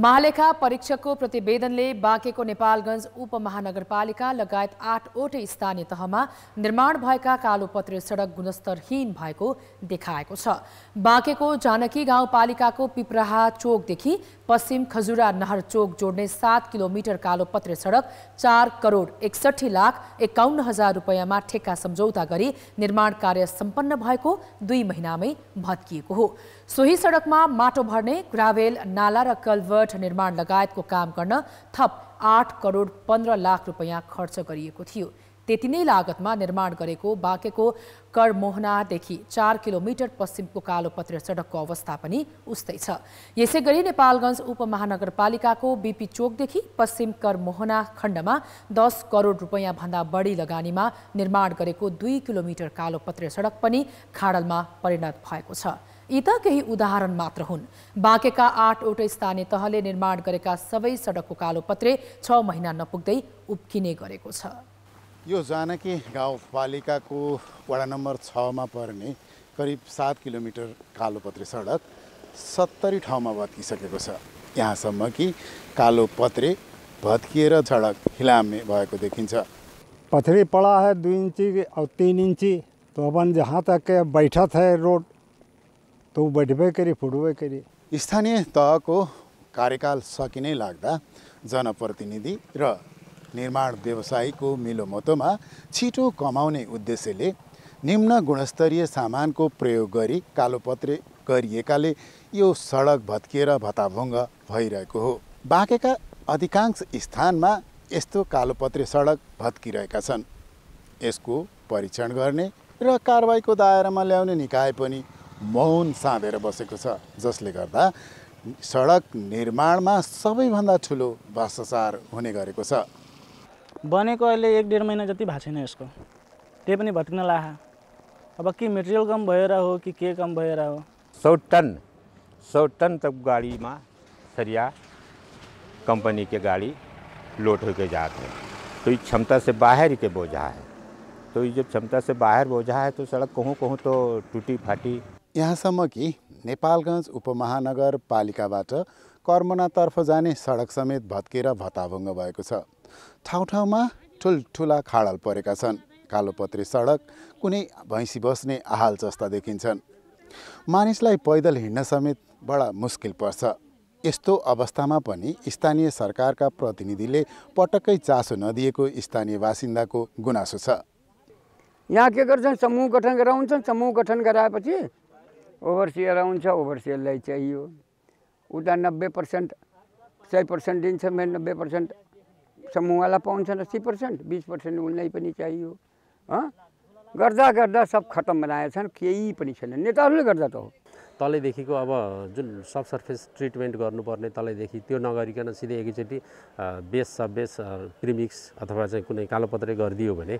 महालेखा परीक्षकको प्रतिवेदनले बाँकेको नेपालगञ्ज उपमहानगरपालिका लगायत आठवटै स्थानीय तहमा निर्माण भएका कालोपत्रे सडक गुणस्तरहीन भएको देखाएको छ बाँकेको जानकी गाउँपालिकाको पिप्राहा चोकदेखि पश्चिम खजुरा नहर चोक जोड़ने सात किलोमीटर कालो पत्रे सडक चार करोड एकसठी लाख एकाउन्न हजार रुपया में ठेक्का समझौता करी निर्माण कार्य संपन्न भएको दुई महिनामै भत्किएको हो सोही सड़क में माटो भर्ने ग्रावेल नाला र निर्माण लगायत को काम गर्न थप आठ करोड पंद्रह लाख रुपया खर्च कर त्यति नै लागतमा निर्माण गरेको बाँकेको करमोहनादेखि चार किलोमिटर पश्चिमको कालोपत्र सडकको अवस्था पनि उस्तै छ यसै गरी नेपालगञ्ज उपमहानगरपालिकाको बिपी चोकदेखि पश्चिम करमोहना खण्डमा दस करोड रुपियाँभन्दा बढी लगानीमा निर्माण गरेको दुई किलोमिटर कालोपत्र सडक पनि खाडलमा परिणत भएको छ यी त केही उदाहरण मात्र हुन् बाँकेका आठवटै स्थानीय तहले निर्माण गरेका सबै सडकको कालोपत्रे छ महिना नपुग्दै उब्किने गरेको छ यो जानकी गाउँपालिकाको वडा नम्बर छमा पर्ने करिब सात किलोमिटर कालोपत्रे सडक सत्तरी ठाउँमा भत्किसकेको छ यहाँसम्म कि कालोपत्रे भत्किएर सडक हिलामे भएको देखिन्छ पथरी पड़ा है दुई इन्ची अब तिन इन्ची त जहाँ तक बैठत है रोड ऊ बैठबै गरी फुटबै करी स्थानीय तहको कार्यकाल सकिनै लाग्दा जनप्रतिनिधि र निर्माण व्यवसायको मिलोमतोमा छिटो कमाउने उद्देश्यले निम्न गुणस्तरीय सामानको प्रयोग गरी कालोपत्रे गरिएकाले यो सडक भत्किएर भत्ताभुङ्ग भइरहेको हो बाँकेका अधिकांश स्थानमा यस्तो कालोपत्रे सडक भत्किरहेका छन् यसको परीक्षण गर्ने र कारवाहीको दायरामा ल्याउने निकाय पनि मौन साँधेर बसेको छ जसले गर्दा सडक निर्माणमा सबैभन्दा ठुलो भ्रष्टाचार हुने गरेको छ को अलग एक डेढ महीना जी भाषा इसको ते त्यही ला अब कि मेटेरियल कम भर हो कि कम भर हो सौ टन सौ टन तक में सरिया कंपनी के गाड़ी लोड होकर जाते हैं तो ये क्षमता से बाहर के बोझा है तो ये जब क्षमता से बाहर बोझा है तो सड़क कहूँ कहूँ तो टुटी फाटी यहाँसम्म कि उपमहानगर पालिक कर्मनातर्फ जाने सडक समेत भत्के भत्ताभंग ठाउँ ठाउँमा ठुल्ठुला खाडल परेका छन् कालोपत्री सडक कुनै भैँसी बस्ने आहाल जस्ता देखिन्छन् मानिसलाई पैदल हिँड्न समेत बडा मुस्किल पर्छ यस्तो अवस्थामा पनि स्थानीय सरकारका प्रतिनिधिले पटक्कै चासो नदिएको स्थानीय बासिन्दाको गुनासो छ यहाँ के गर्छन् समूह गठन गराउँछन् समूह गठन गराएपछि ओभरसियर आउँछ ओभरसियरलाई चाहियो उता नब्बे पर्सेन्ट सय पर्सेन्ट दिन्छ मेरो नब्बे पर्सेन्ट समूहलाई पाउँछन् अस्सी पर्सेन्ट बिस पर्सेन्ट उनलाई पनि चाहियो गर्दा गर्दा सब खत्तम बनाएछन् केही पनि छैन नेताहरूले गर्दा त हो तलैदेखिको अब जुन सब सर्फेस ट्रिटमेन्ट गर्नुपर्ने तलैदेखि त्यो नगरिकन सिधै एकैचोटि बेस सब बेस प्रिमिक्स अथवा चाहिँ कुनै कालोपत्रै गरिदियो भने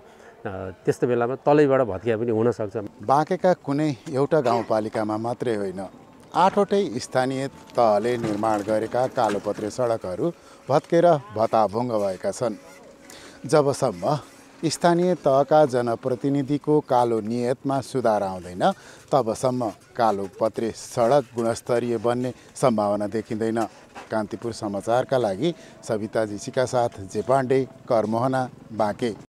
त्यस्तो बेलामा तलैबाट भत्किया पनि हुनसक्छ बाँकेका कुनै एउटा गाउँपालिकामा मात्रै होइन आठवटै स्थानीय तहले निर्माण गरेका कालोपत्रे सडकहरू भत्केर भत्ताभुङ्ग भएका छन् जबसम्म स्थानीय तहका जनप्रतिनिधिको कालो नियतमा सुधार आउँदैन तबसम्म कालोपत्रे सडक गुणस्तरीय बन्ने सम्भावना देखिँदैन कान्तिपुर समाचारका लागि सविता सिका साथ जे पाण्डे करमोहना बाँके